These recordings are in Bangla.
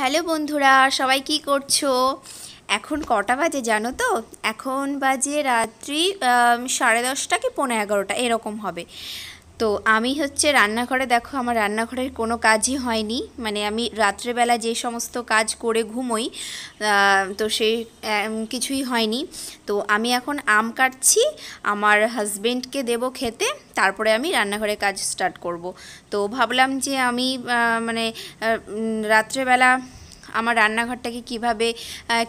হ্যালো বন্ধুরা সবাই কি করছো এখন কটা বাজে জানো তো এখন বাজে রাত্রি সাড়ে দশটা কি পনেরো এগারোটা এরকম হবে তো আমি হচ্ছে রান্নাঘরে দেখো আমার রান্নাঘরের কোনো কাজই হয়নি মানে আমি রাত্রেবেলা যে সমস্ত কাজ করে ঘুমোই তো সে কিছুই হয়নি তো আমি এখন আম কাটছি আমার হাজবেন্ডকে দেব খেতে তারপরে আমি রান্নাঘরে কাজ স্টার্ট করব তো ভাবলাম যে আমি মানে রাত্রেবেলা আমার রান্নাঘরটাকে কিভাবে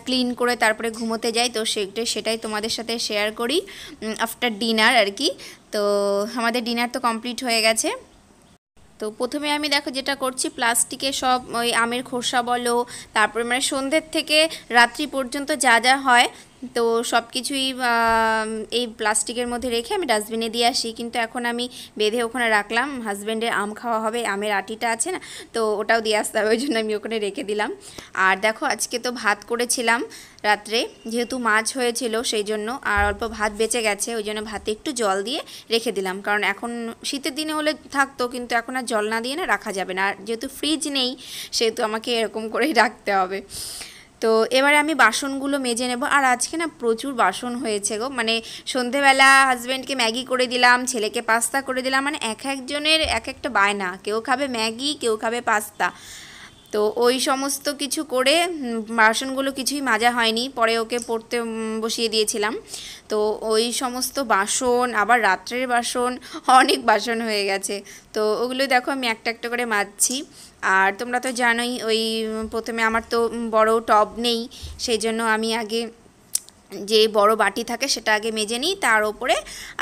ক্লিন করে তারপরে ঘুমোতে যাই তো সেটা সেটাই তোমাদের সাথে শেয়ার করি আফটার ডিনার আর কি তো আমাদের ডিনার তো কমপ্লিট হয়ে গেছে তো প্রথমে আমি দেখো যেটা করছি প্লাস্টিকে সব ওই আমের খোসা বলো তারপরে মানে সন্ধ্যের থেকে রাত্রি পর্যন্ত যা যা হয় তো সব কিছুই এই প্লাস্টিকের মধ্যে রেখে আমি ডাস্টবিনে দিয়ে আসি কিন্তু এখন আমি বেঁধে ওখানে রাখলাম হাজব্যান্ডের আম খাওয়া হবে আমের আটিটা আছে না তো ওটাও দিয়ে আসতে হবে ওই জন্য আমি ওখানে রেখে দিলাম আর দেখো আজকে তো ভাত করেছিলাম রাত্রে যেহেতু মাছ হয়েছিল সেই জন্য আর অল্প ভাত বেঁচে গেছে ওই জন্য ভাতে একটু জল দিয়ে রেখে দিলাম কারণ এখন শীতের দিনে হলে থাকতো কিন্তু এখন আর জল না দিয়ে না রাখা যাবে না আর যেহেতু ফ্রিজ নেই সেহেতু আমাকে এরকম করেই রাখতে হবে তো এবারে আমি বাসনগুলো মেজে নেব আর আজকে না প্রচুর বাসন হয়েছে গো মানে সন্ধেবেলা হাজব্যান্ডকে ম্যাগি করে দিলাম ছেলেকে পাস্তা করে দিলাম মানে এক একজনের এক একটা বায়না কেউ খাবে ম্যাগি কেউ খাবে পাস্তা তো ওই সমস্ত কিছু করে বাসনগুলো কিছুই মাজা হয়নি পরে ওকে পড়তে বসিয়ে দিয়েছিলাম তো ওই সমস্ত বাসন আবার রাত্রের বাসন অনেক বাসন হয়ে গেছে তো ওগুলো দেখো আমি একটা একটা করে মাজছি আর তোমরা তো জানোই ওই প্রথমে আমার তো বড় টব নেই সেই জন্য আমি আগে যে বড় বাটি থাকে সেটা আগে মেজে নিই তার ওপরে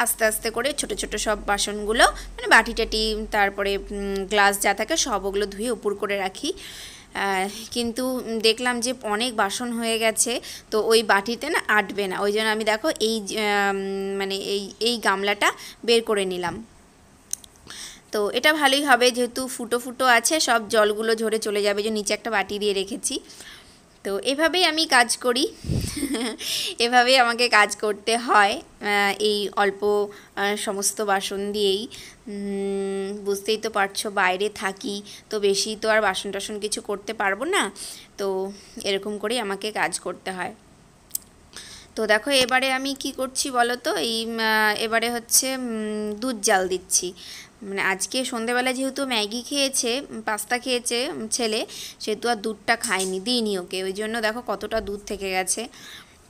আস্তে আস্তে করে ছোট ছোট সব বাসনগুলো মানে বাটি টাটি তারপরে গ্লাস যা থাকে সব ওগুলো ধুয়ে উপর করে রাখি কিন্তু দেখলাম যে অনেক বাসন হয়ে গেছে তো ওই বাটিতে না আটবে না ওই জন্য আমি দেখো এই মানে এই এই গামলাটা বের করে নিলাম তো এটা ভালোই হবে যেহেতু ফুটো ফুটো আছে সব জলগুলো ঝরে চলে যাবে যে নিচে একটা বাটি দিয়ে রেখেছি তো এভাবেই আমি কাজ করি এভাবেই আমাকে কাজ করতে হয় এই অল্প সমস্ত বাসন দিয়েই বুঝতেই তো পারছো বাইরে থাকি তো বেশি তো আর বাসন টাসন কিছু করতে পারবো না তো এরকম করেই আমাকে কাজ করতে হয় তো দেখো এবারে আমি কি করছি বলো তো এই এবারে হচ্ছে দুধ জাল দিচ্ছি মানে আজকে সন্ধেবেলা যেহেতু ম্যাগি খেয়েছে পাস্তা খেয়েছে ছেলে সেহেতু আর দুধটা খায়নি দিইনি ওকে ওই জন্য দেখো কতটা দুধ থেকে গেছে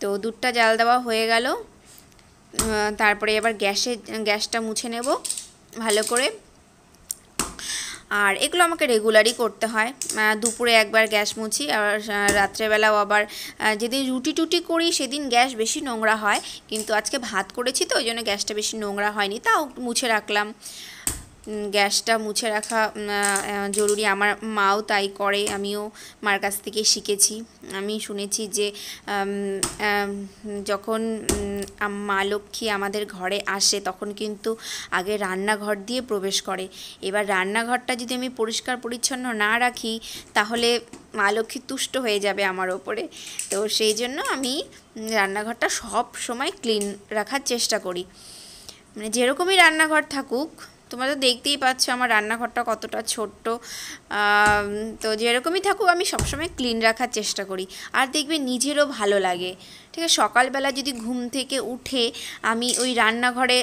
তো দুধটা জাল দেওয়া হয়ে গেল তারপরে এবার গ্যাসে গ্যাসটা মুছে নেব ভালো করে আর এগুলো আমাকে রেগুলারই করতে হয় দুপুরে একবার গ্যাস মুছি আর রাত্রেবেলাও আবার যেদিন রুটি টুটি করি সেদিন গ্যাস বেশি নোংরা হয় কিন্তু আজকে ভাত করেছি তো ওই জন্য গ্যাসটা বেশি নোংরা হয়নি তাও মুছে রাখলাম গ্যাসটা মুছে রাখা জরুরি আমার মাও তাই করে আমিও মার কাছ থেকে শিখেছি আমি শুনেছি যে যখন মা লক্ষ্মী আমাদের ঘরে আসে তখন কিন্তু আগে রান্নাঘর দিয়ে প্রবেশ করে এবার রান্নাঘরটা যদি আমি পরিষ্কার পরিচ্ছন্ন না রাখি তাহলে মা লক্ষ্মী তুষ্ট হয়ে যাবে আমার ওপরে তো সেই জন্য আমি রান্নাঘরটা সব সময় ক্লিন রাখার চেষ্টা করি মানে যেরকমই রান্নাঘর থাকুক তোমরা তো দেখতেই পাচ্ছ আমার রান্নাঘরটা কতটা ছোট্ট তো যেরকমই থাকুক আমি সবসময় ক্লিন রাখার চেষ্টা করি আর দেখবে নিজেরও ভালো লাগে ঠিক আছে সকালবেলা যদি ঘুম থেকে উঠে আমি ওই রান্নাঘরে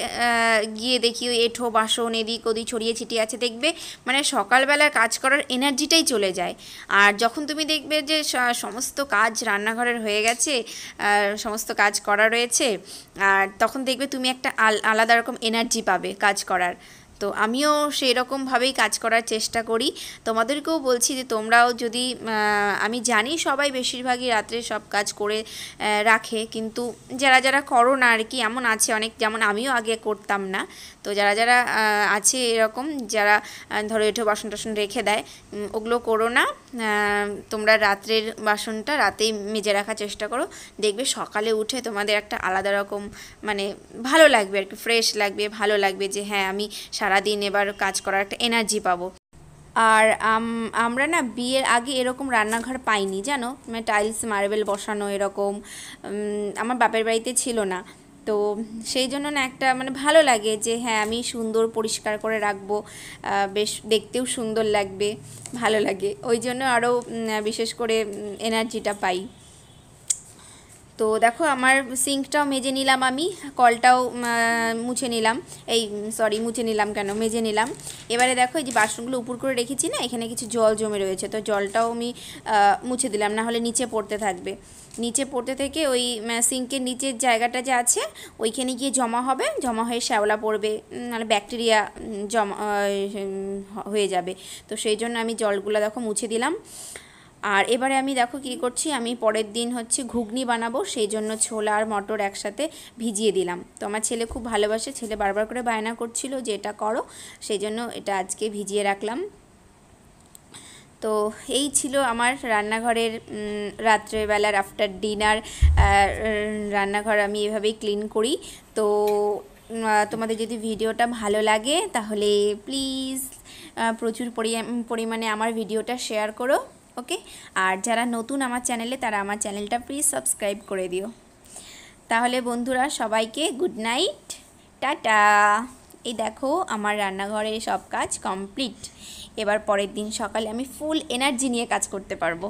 গিয়ে দেখি ওই এঠো বাসন এদিক ওদিক ছড়িয়ে ছিটিয়ে আছে দেখবে মানে সকালবেলার কাজ করার এনার্জিটাই চলে যায় আর যখন তুমি দেখবে যে সমস্ত কাজ রান্নাঘরের হয়ে গেছে সমস্ত কাজ করা রয়েছে আর তখন দেখবে তুমি একটা আলাদা রকম এনার্জি পাবে কাজ করার তো আমিও সেই রকমভাবেই কাজ করার চেষ্টা করি তোমাদেরকেও বলছি যে তোমরাও যদি আমি জানি সবাই বেশিরভাগই রাত্রে সব কাজ করে রাখ রাখে কিন্তু যারা যারা করো না আর কি এমন আছে অনেক যেমন আমিও আগে করতাম না তো যারা যারা আছে এরকম যারা ধরো এঠো বাসন টাসন রেখে দেয় ওগুলো করো না তোমরা রাত্রের বাসনটা রাতেই মেজে রাখার চেষ্টা করো দেখবে সকালে উঠে তোমাদের একটা আলাদা রকম মানে ভালো লাগবে আর কি ফ্রেশ লাগবে ভালো লাগবে যে হ্যাঁ আমি সারাদিন এবার কাজ করার একটা এনার্জি পাবো আর আমরা না বিয়ের আগে এরকম রান্নাঘর পাইনি জানো মানে টাইলস মার্বেল বসানো এরকম আমার বাপের বাড়িতে ছিল না তো সেই জন্য না একটা মানে ভালো লাগে যে হ্যাঁ আমি সুন্দর পরিষ্কার করে রাখবো বেশ দেখতেও সুন্দর লাগবে ভালো লাগে ওই জন্য আরও বিশেষ করে এনার্জিটা পাই তো দেখো আমার সিঙ্কটাও মেজে নিলাম আমি কলটাও মুছে নিলাম এই সরি মুছে নিলাম কেন মেজে নিলাম এবারে দেখো এই যে বাসনগুলো উপর করে রেখেছি না এখানে কিছু জল জমে রয়েছে তো জলটাও আমি মুছে দিলাম না হলে নিচে পড়তে থাকবে নিচে পড়তে থেকে ওই সিঙ্কের নিচের জায়গাটা যে আছে ওইখানে গিয়ে জমা হবে জমা হয়ে শ্যাওলা পড়বে মানে ব্যাকটেরিয়া জমা হয়ে যাবে তো সেই জন্য আমি জলগুলো দেখো মুছে দিলাম আর এবারে আমি দেখো কি করছি আমি পরের দিন হচ্ছে ঘুগনি বানাবো সেই জন্য ছোলা আর মটর একসাথে ভিজিয়ে দিলাম তো আমার ছেলে খুব ভালোবাসে ছেলে বারবার করে বায়না করছিল যে এটা করো সেই জন্য এটা আজকে ভিজিয়ে রাখলাম তো এই ছিল আমার রান্নাঘরের রাত্রেবেলার আফটার ডিনার রান্নাঘর আমি এভাবেই ক্লিন করি তো তোমাদের যদি ভিডিওটা ভালো লাগে তাহলে প্লিজ প্রচুর পরিমাণে আমার ভিডিওটা শেয়ার করো ওকে আর যারা নতুন আমার চ্যানেলে তারা আমার চ্যানেলটা প্লিজ সাবস্ক্রাইব করে দিও তাহলে বন্ধুরা সবাইকে গুড নাইট টাটা এই দেখো আমার রান্নাঘরের সব কাজ কমপ্লিট এবার পরের দিন সকালে আমি ফুল এনার্জি নিয়ে কাজ করতে পারবো